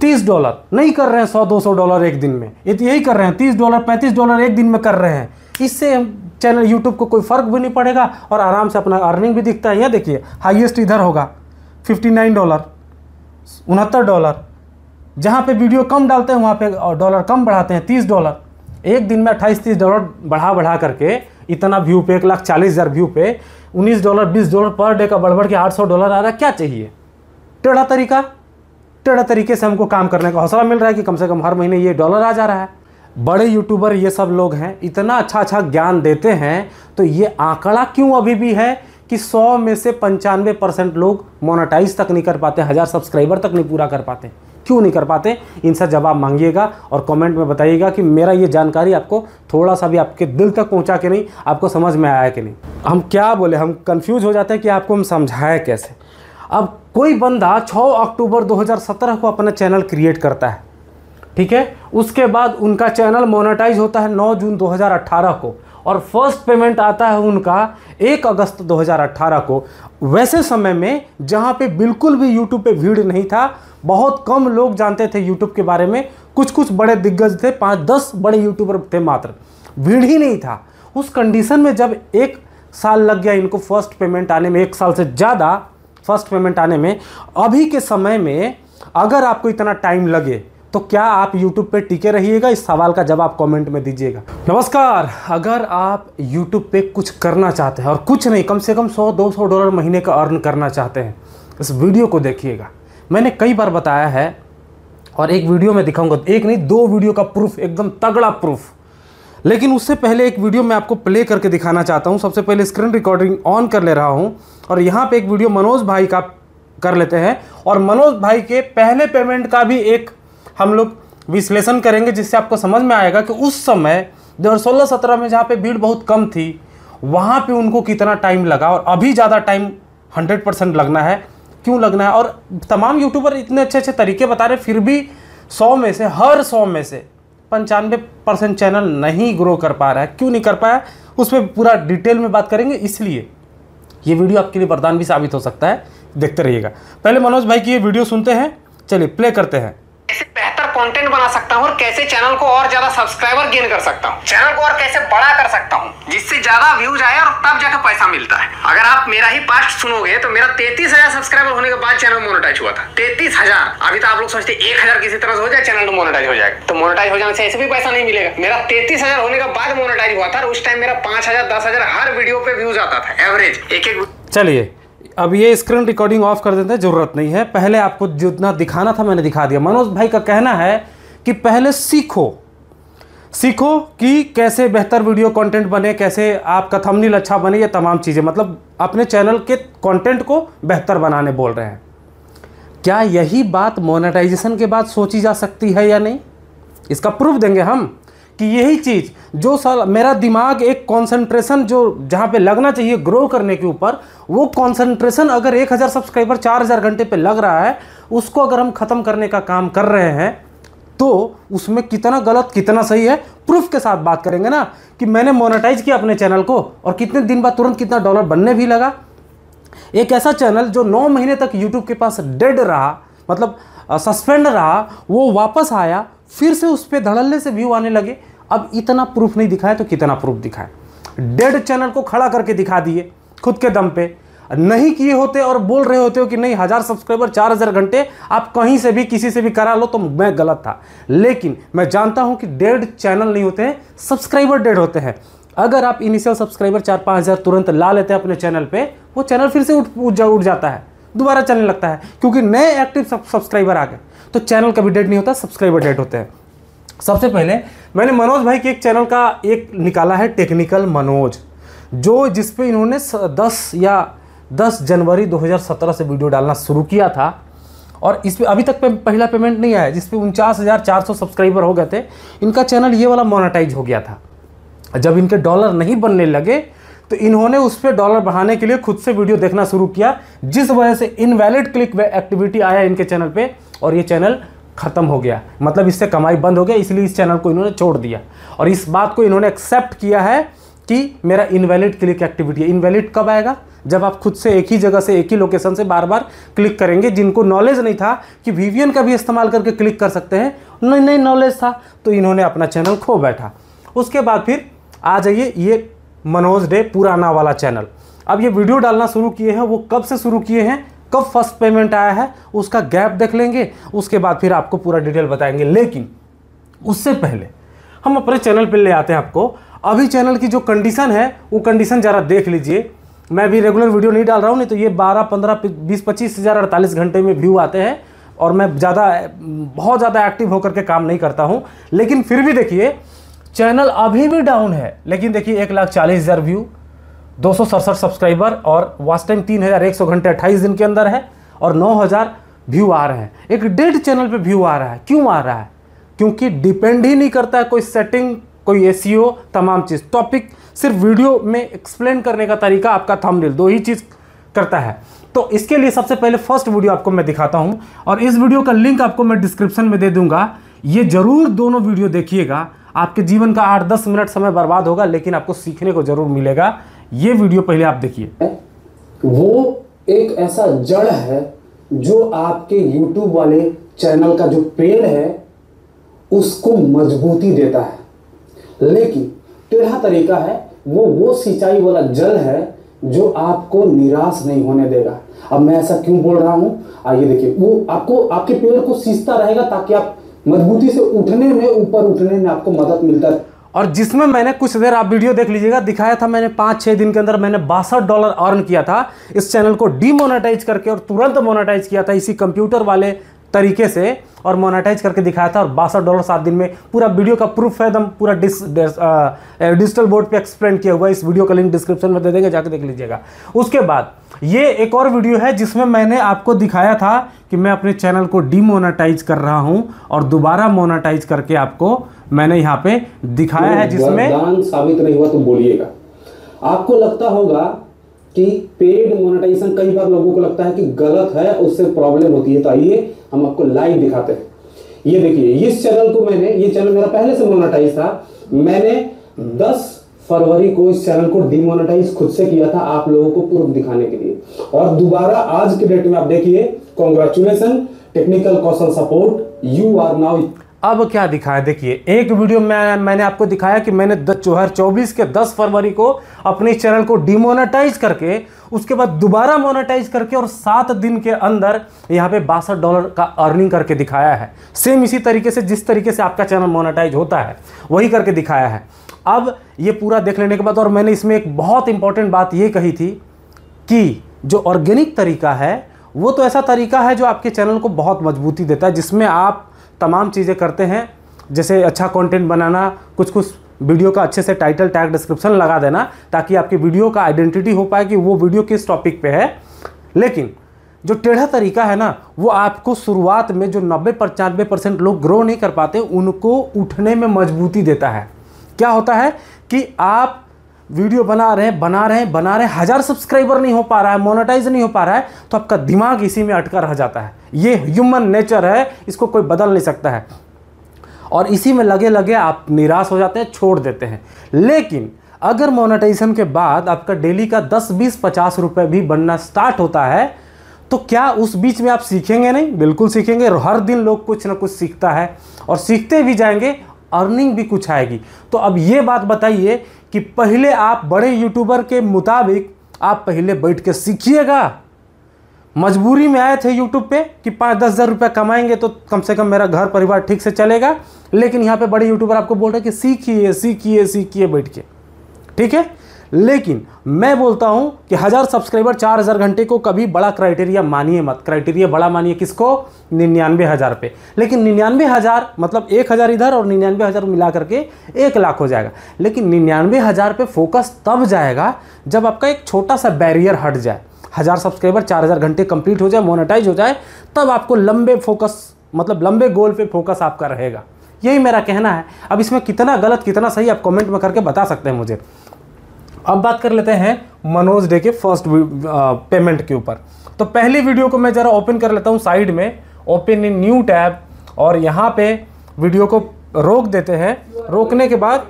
तीस डॉलर नहीं कर रहे हैं सौ दो सौ डॉलर एक दिन में ये तो यही कर रहे हैं तीस डॉलर पैंतीस डॉलर एक दिन में कर रहे हैं इससे चैनल यूट्यूब को कोई फ़र्क भी नहीं पड़ेगा और आराम से अपना अर्निंग भी दिखता है यह देखिए हाइएस्ट इधर होगा फिफ्टी नाइन डॉलर उनहत्तर डॉलर जहाँ पे वीडियो कम डालते हैं वहाँ पर डॉलर कम बढ़ाते हैं तीस डॉलर एक दिन में अट्ठाईस तीस डॉलर बढ़ा बढ़ा करके इतना व्यू पे एक लाख चालीस हज़ार व्यू पे उन्नीस डॉलर बीस डॉलर पर डे का बढ़ बढ़ के आठ सौ डॉलर आ रहा है क्या चाहिए टेढ़ा तरीका टेढ़ा तरीके से हमको काम करने का हौसला मिल रहा है कि कम से कम हर महीने ये डॉलर आ जा रहा है बड़े यूट्यूबर ये सब लोग हैं इतना अच्छा अच्छा ज्ञान देते हैं तो ये आंकड़ा क्यों अभी भी है कि 100 में से पंचानवे परसेंट लोग मोनेटाइज तक नहीं कर पाते हज़ार सब्सक्राइबर तक नहीं पूरा कर पाते क्यों नहीं कर पाते इनसे जवाब मांगिएगा और कमेंट में बताइएगा कि मेरा ये जानकारी आपको थोड़ा सा भी आपके दिल तक पहुंचा के नहीं आपको समझ में आया कि नहीं हम क्या बोले हम कंफ्यूज हो जाते हैं कि आपको हम समझाएं कैसे अब कोई बंदा 6 अक्टूबर 2017 को अपना चैनल क्रिएट करता है ठीक है उसके बाद उनका चैनल मोनेटाइज होता है 9 जून 2018 को और फर्स्ट पेमेंट आता है उनका 1 अगस्त 2018 को वैसे समय में जहाँ पे बिल्कुल भी यूट्यूब पे भीड़ नहीं था बहुत कम लोग जानते थे यूट्यूब के बारे में कुछ कुछ बड़े दिग्गज थे पाँच दस बड़े यूट्यूबर थे मात्र भीड़ ही नहीं था उस कंडीशन में जब एक साल लग गया इनको फर्स्ट पेमेंट आने में एक साल से ज़्यादा फर्स्ट पेमेंट आने में अभी के समय में अगर आपको इतना टाइम लगे तो क्या आप YouTube पे टिके रहिएगा इस सवाल का जवाब कमेंट में दीजिएगा नमस्कार अगर आप YouTube पे कुछ करना चाहते हैं और कुछ नहीं कम से कम 100-200 डॉलर महीने का अर्न करना चाहते हैं इस वीडियो को देखिएगा मैंने कई बार बताया है और एक वीडियो में दिखाऊंगा एक नहीं दो वीडियो का प्रूफ एकदम तगड़ा प्रूफ लेकिन उससे पहले एक वीडियो मैं आपको प्ले करके दिखाना चाहता हूँ सबसे पहले स्क्रीन रिकॉर्डिंग ऑन कर ले रहा हूँ और यहाँ पे एक वीडियो मनोज भाई का कर लेते हैं और मनोज भाई के पहले पेमेंट का भी एक हम लोग विश्लेषण करेंगे जिससे आपको समझ में आएगा कि उस समय दो हज़ार सोलह सत्रह में जहाँ पे भीड़ बहुत कम थी वहाँ पे उनको कितना टाइम लगा और अभी ज़्यादा टाइम हंड्रेड परसेंट लगना है क्यों लगना है और तमाम यूट्यूबर इतने अच्छे अच्छे तरीके बता रहे फिर भी सौ में से हर सौ में से पंचानवे परसेंट चैनल नहीं ग्रो कर पा रहा है क्यों नहीं कर पाया उस पर पूरा डिटेल में बात करेंगे इसलिए ये वीडियो आपके लिए वरदान भी साबित हो सकता है देखते रहिएगा पहले मनोज भाई की ये वीडियो सुनते हैं चलिए प्ले करते हैं कंटेंट बना सकता हूँ और कैसे चैनल को और ज्यादा सब्सक्राइबर गेन कर सकता हूँ चैनल को और कैसे बड़ा कर सकता हूँ जिससे ज्यादा व्यूज आए और तब जाकर पैसा मिलता है अगर आप मेरा ही पास्ट सुनोगे तो मेरा तैतीस सब्सक्राइबर होने के बाद चैनल मोनोटाइज हुआ था तैतीस अभी तो आप लोग सोचते एक हजार किसी तरह से हो जाए चैनल तो मोनोटाइज हो जाएगा तो मोनोटाइज हो जाने से ऐसे भी पैसा नहीं मिलेगा मेरा तैतीस होने के बाद मोनोटाइज हुआ था उस टाइम मेरा पांच हजार दस हजार हर वीडियो पे व्यूज आता था एवरेज एक एक चलिए अब ये स्क्रीन रिकॉर्डिंग ऑफ कर देते हैं ज़रूरत नहीं है पहले आपको जितना दिखाना था मैंने दिखा दिया मनोज भाई का कहना है कि पहले सीखो सीखो कि कैसे बेहतर वीडियो कंटेंट बने कैसे आपका थंबनेल अच्छा बने ये तमाम चीज़ें मतलब अपने चैनल के कंटेंट को बेहतर बनाने बोल रहे हैं क्या यही बात मोनेटाइजेशन के बाद सोची जा सकती है या नहीं इसका प्रूफ देंगे हम कि यही चीज़ जो साल मेरा दिमाग एक कंसंट्रेशन जो जहाँ पे लगना चाहिए ग्रो करने के ऊपर वो कॉन्सेंट्रेशन अगर 1000 सब्सक्राइबर 4000 घंटे पे लग रहा है उसको अगर हम ख़त्म करने का काम कर रहे हैं तो उसमें कितना गलत कितना सही है प्रूफ के साथ बात करेंगे ना कि मैंने मोनेटाइज किया अपने चैनल को और कितने दिन बाद तुरंत कितना डॉलर बनने भी लगा एक ऐसा चैनल जो नौ महीने तक यूट्यूब के पास डेड रहा मतलब सस्पेंड रहा वो वापस आया फिर से उस पर धड़ल्ले से व्यू आने लगे अब इतना प्रूफ नहीं दिखाए तो कितना प्रूफ दिखाए डेड चैनल को खड़ा करके दिखा दिए खुद के दम पे नहीं किए होते और बोल रहे होते हो कि नहीं हज़ार सब्सक्राइबर चार हज़ार घंटे आप कहीं से भी किसी से भी करा लो तो मैं गलत था लेकिन मैं जानता हूं कि डेढ़ चैनल नहीं होते हैं सब्सक्राइबर डेढ़ होते हैं अगर आप इनिशियल सब्सक्राइबर चार पाँच हज़ार तुरंत ला लेते हैं अपने चैनल पर वो चैनल फिर से उठ उठ, जा, उठ जाता है दोबारा चलने लगता है क्योंकि नए एक्टिव सब्सक्राइबर आ गए तो चैनल कभी डेड नहीं होता सब्सक्राइबर डेड होते हैं सबसे पहले मैंने मनोज भाई के एक चैनल का एक निकाला है टेक्निकल मनोज जो जिस पे इन्होंने 10 या 10 जनवरी 2017 से वीडियो डालना शुरू किया था और इस पर अभी तक पे पहला पेमेंट नहीं आया जिसपे उनचास हज़ार चार सौ सब्सक्राइबर हो गए थे इनका चैनल ये वाला मोनाटाइज हो गया था जब इनके डॉलर नहीं बनने लगे तो इन्होंने उस पर डॉलर बढ़ाने के लिए खुद से वीडियो देखना शुरू किया जिस वजह से इनवैलिड क्लिक एक्टिविटी आया इनके चैनल पे और ये चैनल ख़त्म हो गया मतलब इससे कमाई बंद हो गया इसलिए इस चैनल को इन्होंने छोड़ दिया और इस बात को इन्होंने एक्सेप्ट किया है कि मेरा इनवैलिड क्लिक एक्टिविटी है इनवैलिड कब आएगा जब आप खुद से एक ही जगह से एक ही लोकेशन से बार बार क्लिक करेंगे जिनको नॉलेज नहीं था कि वीवीएन का भी इस्तेमाल करके क्लिक कर सकते हैं नहीं नहीं नॉलेज था तो इन्होंने अपना चैनल खो बैठा उसके बाद फिर आ जाइए ये मनोज डे पुराना वाला चैनल अब ये वीडियो डालना शुरू किए हैं वो कब से शुरू किए हैं कब फर्स्ट पेमेंट आया है उसका गैप देख लेंगे उसके बाद फिर आपको पूरा डिटेल बताएंगे लेकिन उससे पहले हम अपने चैनल पर ले आते हैं आपको अभी चैनल की जो कंडीशन है वो कंडीशन ज़रा देख लीजिए मैं भी रेगुलर वीडियो नहीं डाल रहा हूँ नहीं तो ये बारह पंद्रह बीस पच्चीस हजार अड़तालीस घंटे में व्यू आते हैं और मैं ज़्यादा बहुत ज़्यादा एक्टिव होकर के काम नहीं करता हूँ लेकिन फिर भी देखिए चैनल अभी भी डाउन है लेकिन देखिए एक लाख चालीस हज़ार व्यू दो सौ सड़सठ सब्सक्राइबर और वास्ट टाइम तीन हज़ार एक सौ घंटे अट्ठाईस दिन के अंदर है और नौ हज़ार व्यू आ रहे हैं एक डेड चैनल पर व्यू आ रहा है क्यों आ रहा है क्योंकि डिपेंड ही नहीं करता है कोई सेटिंग कोई हो e तमाम चीज़ टॉपिक सिर्फ वीडियो में एक्सप्लेन करने का तरीका आपका थंबनेल दो ही चीज़ करता है तो इसके लिए सबसे पहले फर्स्ट वीडियो आपको मैं दिखाता हूँ और इस वीडियो का लिंक आपको मैं डिस्क्रिप्शन में दे दूंगा ये जरूर दोनों वीडियो देखिएगा आपके जीवन का आठ दस मिनट समय बर्बाद होगा लेकिन आपको सीखने को जरूर मिलेगा ये वीडियो पहले आप देखिए वो एक ऐसा जड़ है जो आपके YouTube वाले चैनल का जो पेड़ है उसको मजबूती देता है लेकिन टेढ़ा तरीका है वो वो सिंचाई वाला जल है जो आपको निराश नहीं होने देगा अब मैं ऐसा क्यों बोल रहा हूं आइए देखिए वो आपको आपके पेड़ को सींचता रहेगा ताकि आप मजबूती से उठने में ऊपर उठने में आपको मदद मिलता है और जिसमें मैंने कुछ देर आप वीडियो देख लीजिएगा दिखाया था मैंने पाँच छः दिन के अंदर मैंने बासठ डॉलर अर्न किया था इस चैनल को डीमोनेटाइज करके और तुरंत मोनेटाइज किया था इसी कंप्यूटर वाले तरीके से और मोनेटाइज करके दिखाया था और बासठ डॉलर सात दिन में पूरा वीडियो का प्रूफ है एकदम पूरा डिस, डिजिटल बोर्ड पे एक्सप्लेन किया हुआ इस वीडियो का लिंक डिस्क्रिप्शन में दे देंगे जाके देख लीजिएगा उसके बाद ये एक और वीडियो है जिसमें मैंने आपको दिखाया था कि मैं अपने चैनल को डीमोनाटाइज कर रहा हूँ और दोबारा मोनाटाइज करके आपको मैंने यहाँ पे दिखाया है जिसमें साबित नहीं हुआ तो बोलिएगा आपको लगता होगा कि पेड मोनेटाइजेशन कई बार लोगों को लगता है कि गलत है उससे प्रॉब्लम होती है तो आइए हम आपको लाइव दिखाते हैं ये देखिए इस चैनल को मैंने ये चैनल मेरा पहले से मोनेटाइज था मैंने 10 फरवरी को इस चैनल को डिमोनेटाइज खुद से किया था आप लोगों को प्रूफ दिखाने के लिए और दोबारा आज के डेट में आप देखिए congratulation technical Kaushal support you are now अब क्या दिखाया देखिए एक वीडियो में मैंने आपको दिखाया कि मैंने दो हज़ार चौबीस के 10 फरवरी को अपने चैनल को डिमोनेटाइज करके उसके बाद दोबारा मोनेटाइज करके और सात दिन के अंदर यहाँ पे बासठ डॉलर का अर्निंग करके दिखाया है सेम इसी तरीके से जिस तरीके से आपका चैनल मोनेटाइज होता है वही करके दिखाया है अब ये पूरा देख लेने के बाद और मैंने इसमें एक बहुत इंपॉर्टेंट बात ये कही थी कि जो ऑर्गेनिक तरीका है वो तो ऐसा तरीका है जो आपके चैनल को बहुत मजबूती देता है जिसमें आप तमाम चीज़ें करते हैं जैसे अच्छा कंटेंट बनाना कुछ कुछ वीडियो का अच्छे से टाइटल टैग डिस्क्रिप्शन लगा देना ताकि आपकी वीडियो का आइडेंटिटी हो पाए कि वो वीडियो किस टॉपिक पे है लेकिन जो टेढ़ा तरीका है ना वो आपको शुरुआत में जो नब्बे पचानबे परसेंट लोग ग्रो नहीं कर पाते उनको उठने में मजबूती देता है क्या होता है कि आप वीडियो बना रहे हैं बना रहे हैं बना रहे हैं हज़ार सब्सक्राइबर नहीं हो पा रहा है मोनेटाइज नहीं हो पा रहा है तो आपका दिमाग इसी में अटका रह जाता है ये ह्यूमन नेचर है इसको कोई बदल नहीं सकता है और इसी में लगे लगे आप निराश हो जाते हैं छोड़ देते हैं लेकिन अगर मोनेटाइजेशन के बाद आपका डेली का 10, 20, पचास रुपये भी बनना स्टार्ट होता है तो क्या उस बीच में आप सीखेंगे नहीं बिल्कुल सीखेंगे हर दिन लोग कुछ ना कुछ सीखता है और सीखते भी जाएंगे अर्निंग भी कुछ आएगी तो अब ये बात बताइए कि पहले आप बड़े यूट्यूबर के मुताबिक आप पहले बैठ के सीखिएगा मजबूरी में आए थे यूट्यूब पे कि पाँच दस हज़ार रुपये कमाएंगे तो कम से कम मेरा घर परिवार ठीक से चलेगा लेकिन यहाँ पे बड़े यूट्यूबर आपको बोल रहे हैं कि सीखिए सीखिए सीखिए बैठ के ठीक है लेकिन मैं बोलता हूं कि हज़ार सब्सक्राइबर चार हज़ार घंटे को कभी बड़ा क्राइटेरिया मानिए मत क्राइटेरिया बड़ा मानिए किसको निन्यानवे हज़ार पे लेकिन निन्यानवे हज़ार मतलब एक हज़ार इधर और निन्यानवे हज़ार मिला करके एक लाख हो जाएगा लेकिन निन्यानवे हज़ार पे फोकस तब जाएगा जब आपका एक छोटा सा बैरियर हट जाए हज़ार सब्सक्राइबर चार हज़ार घंटे कंप्लीट हो जाए मोनेटाइज हो जाए तब आपको लंबे फोकस मतलब लंबे गोल पे फोकस आपका रहेगा यही मेरा कहना है अब इसमें कितना गलत कितना सही आप कमेंट में करके बता सकते हैं मुझे अब बात कर लेते हैं मनोज डे के फर्स्ट पेमेंट के ऊपर तो पहली वीडियो को मैं ज़रा ओपन कर लेता हूँ साइड में ओपन इन न्यू टैब और यहाँ पे वीडियो को रोक देते हैं रोकने के बाद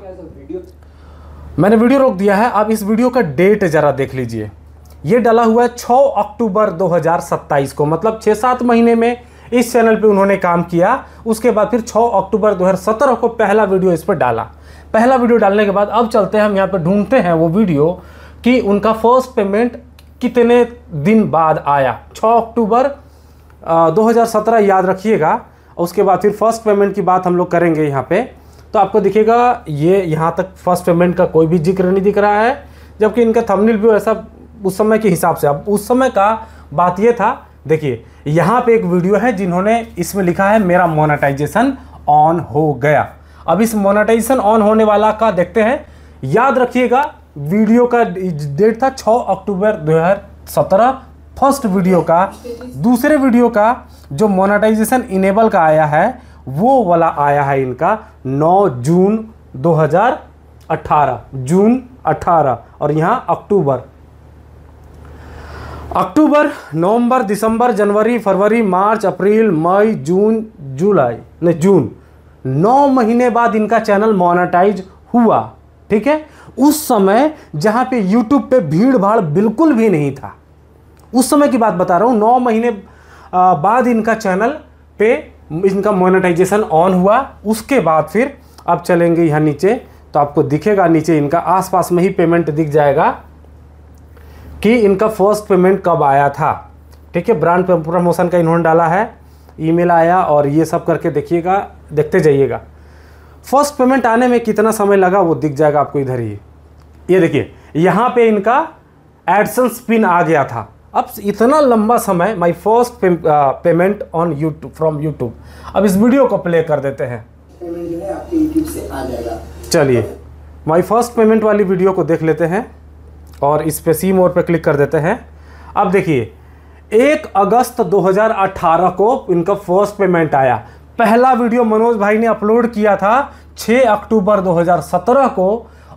मैंने वीडियो रोक दिया है आप इस वीडियो का डेट ज़रा देख लीजिए ये डाला हुआ है 6 अक्टूबर 2027 को मतलब छः सात महीने में इस चैनल पे उन्होंने काम किया उसके बाद फिर 6 अक्टूबर 2017 को पहला वीडियो इस पर डाला पहला वीडियो डालने के बाद अब चलते हैं हम यहाँ पर ढूंढते हैं वो वीडियो कि उनका फर्स्ट पेमेंट कितने दिन बाद आया 6 अक्टूबर 2017 याद रखिएगा उसके बाद फिर फर्स्ट पेमेंट की बात हम लोग करेंगे यहाँ पे तो आपको दिखेगा ये यहाँ तक फर्स्ट पेमेंट का कोई भी जिक्र नहीं दिख रहा है जबकि इनका थंबनेल भी ऐसा उस समय के हिसाब से अब उस समय का बात ये था देखिए यहाँ पे एक वीडियो है जिन्होंने इसमें लिखा है मेरा मोनेटाइजेशन ऑन हो गया अब इस मोनाटाइजेशन ऑन होने वाला का देखते हैं याद रखिएगा वीडियो का डेट था 6 अक्टूबर 2017 फर्स्ट वीडियो का दूसरे वीडियो का जो मोनाटाइजेशन इनेबल का आया है वो वाला आया है इनका 9 जून 2018 जून 18 और यहाँ अक्टूबर अक्टूबर नवंबर दिसंबर जनवरी फरवरी मार्च अप्रैल मई जून जुलाई नहीं जून नौ महीने बाद इनका चैनल मोनेटाइज हुआ ठीक है उस समय जहां पे यूट्यूब पे भीड़ भाड़ बिल्कुल भी नहीं था उस समय की बात बता रहा हूं नौ महीने बाद इनका चैनल पे इनका मोनेटाइजेशन ऑन हुआ उसके बाद फिर आप चलेंगे यहां नीचे तो आपको दिखेगा नीचे इनका आसपास में ही पेमेंट दिख जाएगा कि इनका फर्स्ट पेमेंट कब आया था ठीक है ब्रांड प्रमोशन का इन्होंने डाला है ईमेल आया और ये सब करके देखिएगा देखते जाइएगा फर्स्ट पेमेंट आने में कितना समय लगा वो दिख जाएगा आपको इधर ही ये देखिए यहाँ पे इनका एडसन पिन आ गया था अब इतना लंबा समय my first payment on YouTube from YouTube अब इस वीडियो को प्ले कर देते हैं चलिए माय फर्स्ट पेमेंट वाली वीडियो को देख लेते हैं और इस पे सी मोड पर क्लिक कर देते हैं अब देखिए एक अगस्त 2018 को इनका फर्स्ट पेमेंट आया पहला वीडियो मनोज भाई ने अपलोड किया था 6 अक्टूबर 2017 को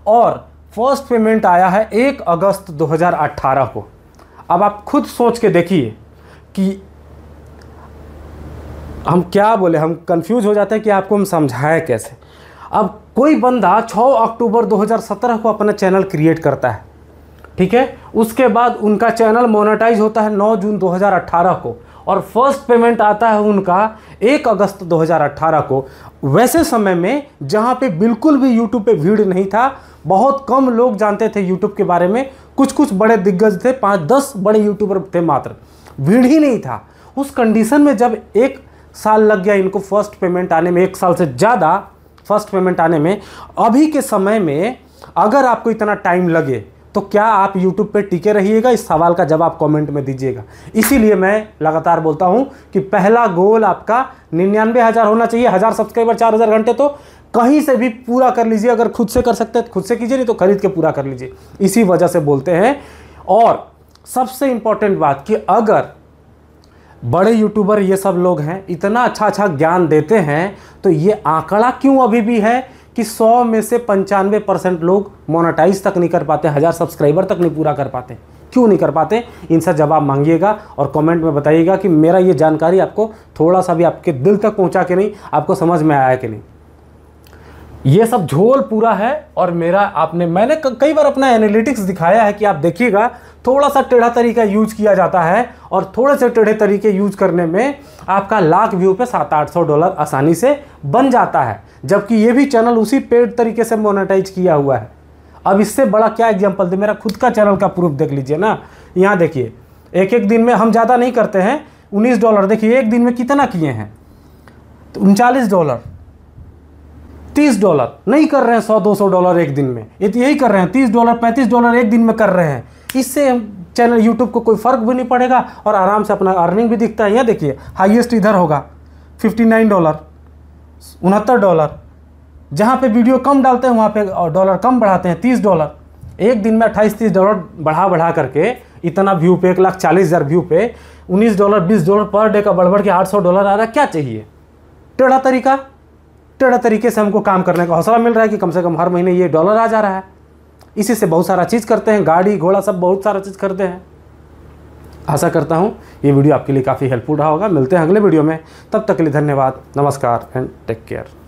और फर्स्ट पेमेंट आया है 1 अगस्त 2018 को अब आप खुद सोच के देखिए कि हम क्या बोले हम कंफ्यूज हो जाते हैं कि आपको हम समझाएं कैसे अब कोई बंदा 6 अक्टूबर 2017 को अपना चैनल क्रिएट करता है ठीक है उसके बाद उनका चैनल मोनेटाइज होता है 9 जून 2018 को और फर्स्ट पेमेंट आता है उनका एक अगस्त 2018 को वैसे समय में जहां पे बिल्कुल भी यूट्यूब पे भीड़ नहीं था बहुत कम लोग जानते थे यूट्यूब के बारे में कुछ कुछ बड़े दिग्गज थे पाँच दस बड़े यूट्यूबर थे मात्र भीड़ ही नहीं था उस कंडीशन में जब एक साल लग गया इनको फर्स्ट पेमेंट आने में एक साल से ज़्यादा फर्स्ट पेमेंट आने में अभी के समय में अगर आपको इतना टाइम लगे तो क्या आप यूट्यूब पर टिके रहिएगा इस सवाल का जवाब कमेंट में दीजिएगा इसीलिए मैं लगातार बोलता हूँ कि पहला गोल आपका निन्यानवे हज़ार होना चाहिए हज़ार सब्सक्राइबर चार हज़ार घंटे तो कहीं से भी पूरा कर लीजिए अगर खुद से कर सकते हैं खुद से कीजिए नहीं तो खरीद के पूरा कर लीजिए इसी वजह से बोलते हैं और सबसे इम्पॉर्टेंट बात कि अगर बड़े यूट्यूबर ये सब लोग हैं इतना अच्छा अच्छा ज्ञान देते हैं तो ये आंकड़ा क्यों अभी भी है कि 100 में से पंचानवे परसेंट लोग मोनेटाइज तक नहीं कर पाते हज़ार सब्सक्राइबर तक नहीं पूरा कर पाते क्यों नहीं कर पाते इनसे जवाब मांगिएगा और कमेंट में बताइएगा कि मेरा ये जानकारी आपको थोड़ा सा भी आपके दिल तक पहुंचा कि नहीं आपको समझ में आया कि नहीं ये सब झोल पूरा है और मेरा आपने मैंने कई बार अपना एनालिटिक्स दिखाया है कि आप देखिएगा थोड़ा सा टेढ़ा तरीका यूज किया जाता है और थोड़े से टेढ़े तरीके यूज करने में आपका लाख व्यू पे सात आठ सौ डॉलर आसानी से बन जाता है जबकि ये भी चैनल उसी पेड तरीके से मोनेटाइज किया हुआ है अब इससे बड़ा क्या एग्जाम्पल दे मेरा खुद का चैनल का प्रूफ देख लीजिए ना यहाँ देखिए एक एक दिन में हम ज़्यादा नहीं करते हैं उन्नीस डॉलर देखिए एक दिन में कितना किए हैं तो उनचालीस डॉलर तीस डॉलर नहीं कर रहे हैं सौ दो सौ डॉलर एक दिन में ये तो यही कर रहे हैं तीस डॉलर पैंतीस डॉलर एक दिन में कर रहे हैं इससे चैनल यूट्यूब को कोई फ़र्क भी नहीं पड़ेगा और आराम से अपना अर्निंग भी दिखता है यहाँ देखिए हाईएस्ट इधर होगा फिफ्टी नाइन डॉलर उनहत्तर डॉलर जहाँ पे वीडियो कम डालते हैं वहाँ पे डॉलर कम बढ़ाते हैं तीस डॉलर एक दिन में अट्ठाईस तीस डॉलर बढ़ा बढ़ा करके इतना व्यू पे एक लाख चालीस हज़ार व्यू पे उन्नीस डॉलर बीस डॉलर पर डे का बढ़ बढ़ के आठ सौ डॉलर आ रहा है क्या चाहिए टेढ़ा तरीका टेढ़ा तरीके से हमको काम करने का हौसला मिल रहा है कि कम से कम हर महीने ये डॉलर आ जा रहा है इसी से बहुत सारा चीज़ करते हैं गाड़ी घोड़ा सब बहुत सारा चीज़ करते हैं आशा करता हूँ ये वीडियो आपके लिए काफ़ी हेल्पफुल रहा होगा मिलते हैं अगले वीडियो में तब तक के लिए धन्यवाद नमस्कार एंड टेक केयर